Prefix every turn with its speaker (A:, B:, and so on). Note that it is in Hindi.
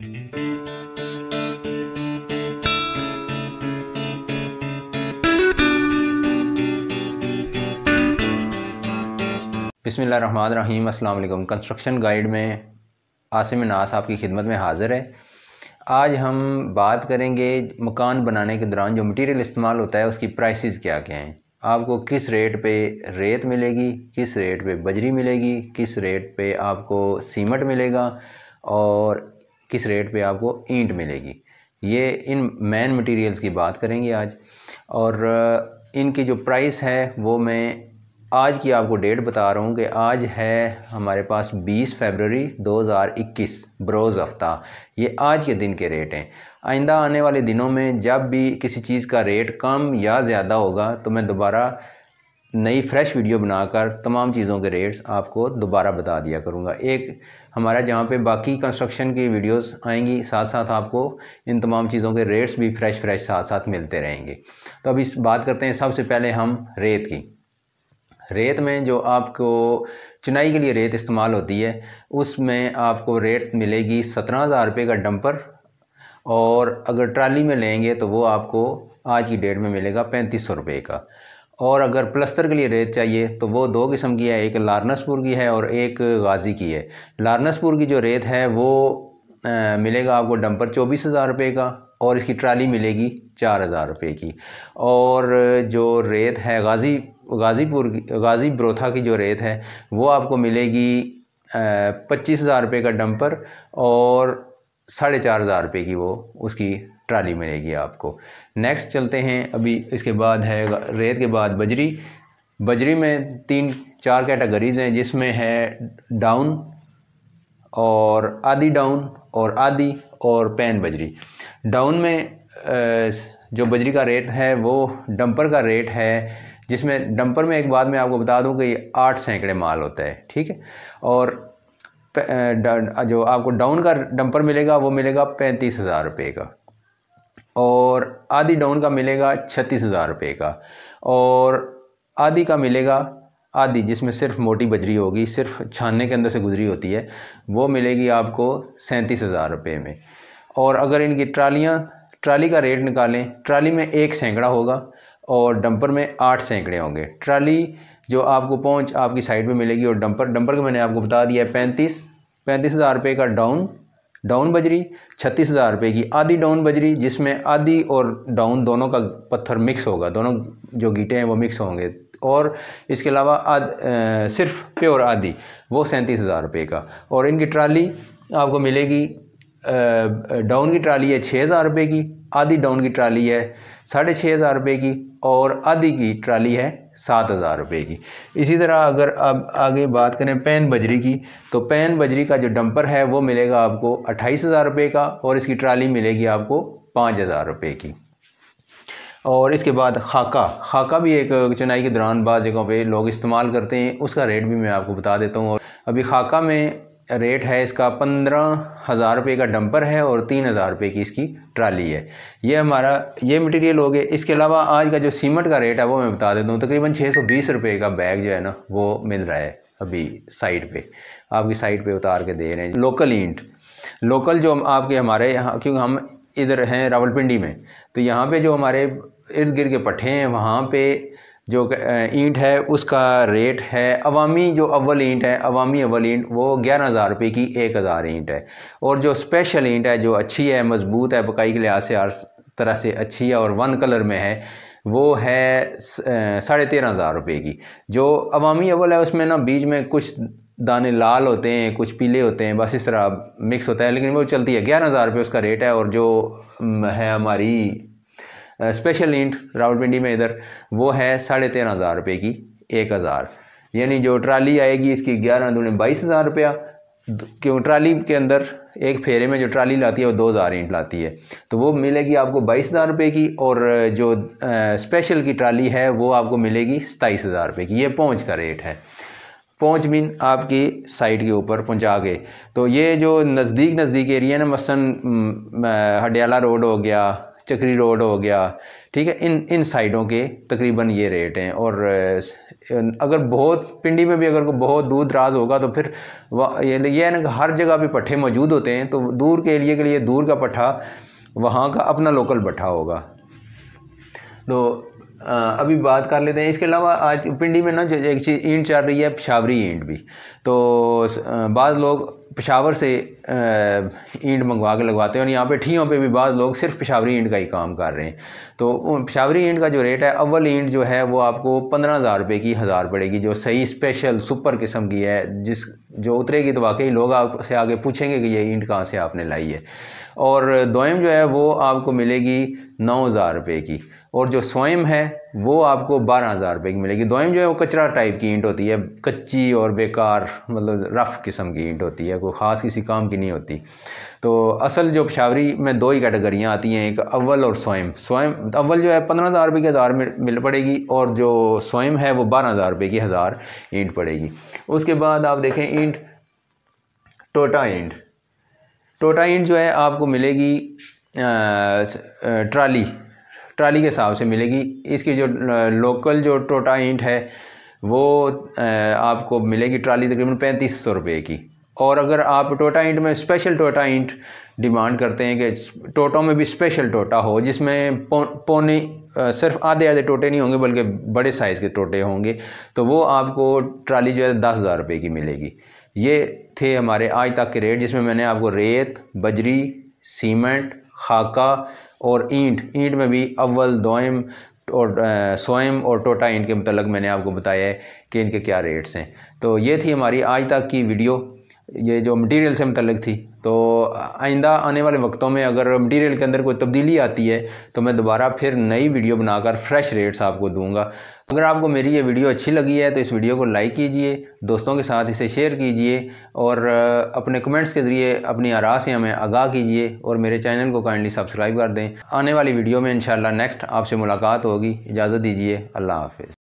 A: बसमीम अल्लाम कंस्ट्रक्शन गाइड में आसिम नास आपकी खिदमत में हाज़िर है आज हम बात करेंगे मकान बनाने के दौरान जो मटेरियल इस्तेमाल होता है उसकी प्राइसेस क्या क्या हैं आपको किस रेट पे रेत मिलेगी किस रेट पे बजरी मिलेगी किस रेट पे आपको सीमट मिलेगा और किस रेट पे आपको ईंट मिलेगी ये इन मैन मटेरियल्स की बात करेंगे आज और इनकी जो प्राइस है वो मैं आज की आपको डेट बता रहा हूँ कि आज है हमारे पास 20 फरवरी 2021 बरोज़ हफ्ता ये आज के दिन के रेट हैं आइंदा आने वाले दिनों में जब भी किसी चीज़ का रेट कम या ज़्यादा होगा तो मैं दोबारा नई फ्रेश वीडियो बनाकर तमाम चीज़ों के रेट्स आपको दोबारा बता दिया करूँगा एक हमारा जहाँ पे बाकी कंस्ट्रक्शन की वीडियोस आएंगी साथ साथ आपको इन तमाम चीज़ों के रेट्स भी फ्रेश फ्रेश साथ साथ मिलते रहेंगे तो अब इस बात करते हैं सबसे पहले हम रेत की रेत में जो आपको चुनाई के लिए रेत इस्तेमाल होती है उसमें आपको रेट मिलेगी सत्रह हज़ार रुपये का डंपर और अगर ट्राली में लेंगे तो वो आपको आज की डेट में मिलेगा पैंतीस सौ रुपये का और अगर प्लस्तर के लिए रेत चाहिए तो वो दो किस्म की है एक लारनसपुर की है और एक गाज़ी की है लारनसपुर की जो रेत है वो आ, मिलेगा आपको डंपर चौबीस हज़ार रुपये का और इसकी ट्राली मिलेगी चार हज़ार रुपये की और जो रेत है गाज़ी गाज़ीपुर गाज़ी ब्रोथा की जो रेत है वो आपको मिलेगी पच्चीस हज़ार रुपये का डंपर और साढ़े चार हज़ार रुपये की वो उसकी ट्राली मिलेगी आपको नेक्स्ट चलते हैं अभी इसके बाद है रेत के बाद बजरी बजरी में तीन चार कैटेगरीज़ हैं जिसमें है डाउन और आधी डाउन और आधी और पैन बजरी डाउन में जो बजरी का रेट है वो डंपर का रेट है जिसमें डंपर में एक बात मैं आपको बता दूं कि आठ सैकड़े माल होता है ठीक है और जो आपको डाउन का डंपर मिलेगा वो मिलेगा पैंतीस हज़ार रुपये का और आधी डाउन का मिलेगा छत्तीस हज़ार रुपये का और आधी का मिलेगा आदि जिसमें सिर्फ मोटी बजरी होगी सिर्फ छानने के अंदर से गुजरी होती है वो मिलेगी आपको सैंतीस हज़ार रुपये में और अगर इनकी ट्रालियाँ ट्राली का रेट निकालें ट्राली में एक सैकड़ा होगा और डंपर में आठ सैकड़े होंगे ट्राली जो आपको पहुंच आपकी साइड पे मिलेगी और डंपर डंपर का मैंने आपको बता दिया है पैंतीस पैंतीस हज़ार रुपये का डाउन डाउन बजरी छत्तीस हज़ार रुपये की आधी डाउन बजरी जिसमें आधी और डाउन दोनों का पत्थर मिक्स होगा दोनों जो गीटे हैं वो मिक्स होंगे और इसके अलावा आद, सिर्फ प्योर आदि वो सैंतीस हज़ार रुपये का और इनकी ट्राली आपको मिलेगी डाउन की ट्राली है छः हज़ार रुपये की आधी डाउन की ट्राली है साढ़े छः हज़ार रुपये की और आदि की ट्राली है सात हज़ार रुपये की इसी तरह अगर अब आगे बात करें पैन बजरी की तो पैन बजरी का जो डंपर है वो मिलेगा आपको अट्ठाईस हज़ार रुपये का और इसकी ट्राली मिलेगी आपको पाँच हज़ार रुपये की और इसके बाद खाका खाका भी एक चुनाई के दौरान बाज़ जगहों पर लोग इस्तेमाल करते हैं उसका रेट भी मैं आपको बता देता हूँ और अभी खाका में रेट है इसका पंद्रह हज़ार रुपये का डंपर है और तीन हज़ार रुपये की इसकी ट्राली है ये हमारा ये मटेरियल हो गया इसके अलावा आज का जो सीमेंट का रेट है वो मैं बता देता हूँ तकरीबन छः सौ बीस रुपये का बैग जो है ना वो मिल रहा है अभी साइट पे आपकी साइट पे उतार के दे रहे हैं लोकल इंट लोकल जो आपके हमारे यहाँ क्योंकि हम इधर हैं रावलपिंडी में तो यहाँ पर जो हमारे इर्द गिर्द के पट्ठे हैं वहाँ पर जो ईंट है उसका रेट है अवामी जो अव्वल ईंट है अवामी अव्वल ईंट वो ग्यारह हज़ार रुपये की एक हज़ार ईंट है और जो स्पेशल ईंट है जो अच्छी है मज़बूत है बकाई के लिहाज से हर तरह से अच्छी है और वन कलर में है वो है साढ़े तेरह हज़ार रुपये की जो अवामी अव्वल है उसमें ना बीज में कुछ दाने लाल होते हैं कुछ पीले होते हैं बस इस तरह मिक्स होता है लेकिन वो चलती है ग्यारह हज़ार रुपये उसका रेट है और जो है हमारी स्पेशल इंट रावलपिंडी में इधर वो है साढ़े तेरह हज़ार रुपये की एक हज़ार यानी जो ट्राली आएगी इसकी ग्यारह दूने बाईस हज़ार रुपया क्यों ट्राली के अंदर एक फेरे में जो ट्राली लाती है वो दो हज़ार इंट लाती है तो वो मिलेगी आपको बाईस हज़ार रुपये की और जो आ, स्पेशल की ट्राली है वो आपको मिलेगी सताईस हज़ार रुपये की ये पहुँच का रेट है पहुँच मीन आपकी साइड के ऊपर पहुँचा के तो ये जो नज़दीक नज़दीक एरिया ना मसन हडियाला रोड हो गया चक्री रोड हो गया ठीक है इन इन साइडों के तकरीबन ये रेट हैं और अगर बहुत पिंडी में भी अगर को बहुत दूर दराज होगा तो फिर यह है ना कि हर जगह भी पट्ठे मौजूद होते हैं तो दूर के एरिए के लिए दूर का पट्ठा वहाँ का अपना लोकल पट्ठा होगा तो अभी बात कर लेते हैं इसके अलावा आज पिंडी में ना जो एक चीज़ ईंट चल रही है पिशावरी ईंट भी तो बाज़ लोग पेशावर से ईंट मंगवा के लगवाते हैं और यहाँ पे ठियों पे भी बाद लोग सिर्फ पेशावरी ईंट का ही काम कर रहे हैं तो पेशावरी ईंट का जो रेट है अव्वल ईंट जो है वो आपको पंद्रह हज़ार रुपये की हज़ार पड़ेगी जो सही स्पेशल सुपर किस्म की है जिस जो उतरेगी तो वाकई लोग आपसे आगे पूछेंगे कि ये ईंट कहाँ से आपने लाई है और दोयम जो है वो आपको मिलेगी नौ हज़ार रुपये की और जो स्वयं है वो आपको बारह हज़ार रुपये की मिलेगी दोयम जो है वो कचरा टाइप की ईंट होती है कच्ची और बेकार मतलब रफ़ किस्म की ईंट होती है कोई ख़ास किसी काम की नहीं होती तो असल जो पेशावरी में दो ही कैटेगरियाँ आती हैं एक अव्वल और स्वयं स्वयं अव्वल जो है पंद्रह हज़ार रुपये की हज़ार मिल पड़ेगी और जो स्वयं है वो बारह हज़ार रुपये की हज़ार ईंट पड़ेगी उसके बाद आप देखें ईंट टोटा ईंट टोटा ईंट जो है आपको मिलेगी ट्राली ट्राली के हिसाब से मिलेगी इसकी जो लोकल जो टोटा इंट है वो आपको मिलेगी ट्राली तकरीबन पैंतीस सौ रुपये की और अगर आप टोटा इंट में स्पेशल टोटा इंट डिमांड करते हैं कि टोटों में भी स्पेशल टोटा हो जिसमें पौ, पौने सिर्फ आधे आधे टोटे नहीं होंगे बल्कि बड़े साइज़ के टोटे होंगे तो वो आपको ट्राली जो है दस हज़ार रुपये की मिलेगी ये थे हमारे आज तक के रेट जिसमें मैंने आपको रेत बजरी सीमेंट खाका और ईंट ईंट में भी अव्वल दोयम और सोएम और टोटा ईंट के मतलब मैंने आपको बताया है कि इनके क्या रेट्स हैं तो ये थी हमारी आज तक की वीडियो ये जो मटेरियल से मतलब थी तो आइंदा आने वाले वक्तों में अगर मटेरियल के अंदर कोई तब्दीली आती है तो मैं दोबारा फिर नई वीडियो बनाकर फ्रेश रेट्स आपको दूंगा अगर आपको मेरी ये वीडियो अच्छी लगी है तो इस वीडियो को लाइक कीजिए दोस्तों के साथ इसे शेयर कीजिए और अपने कमेंट्स के ज़रिए अपनी आरा से हमें आगाह कीजिए और मेरे चैनल को काइंडली सब्सक्राइब कर दें आने वाली वीडियो में इंशाल्लाह नेक्स्ट आपसे मुलाकात होगी इजाज़त दीजिए अल्लाह हाफिज़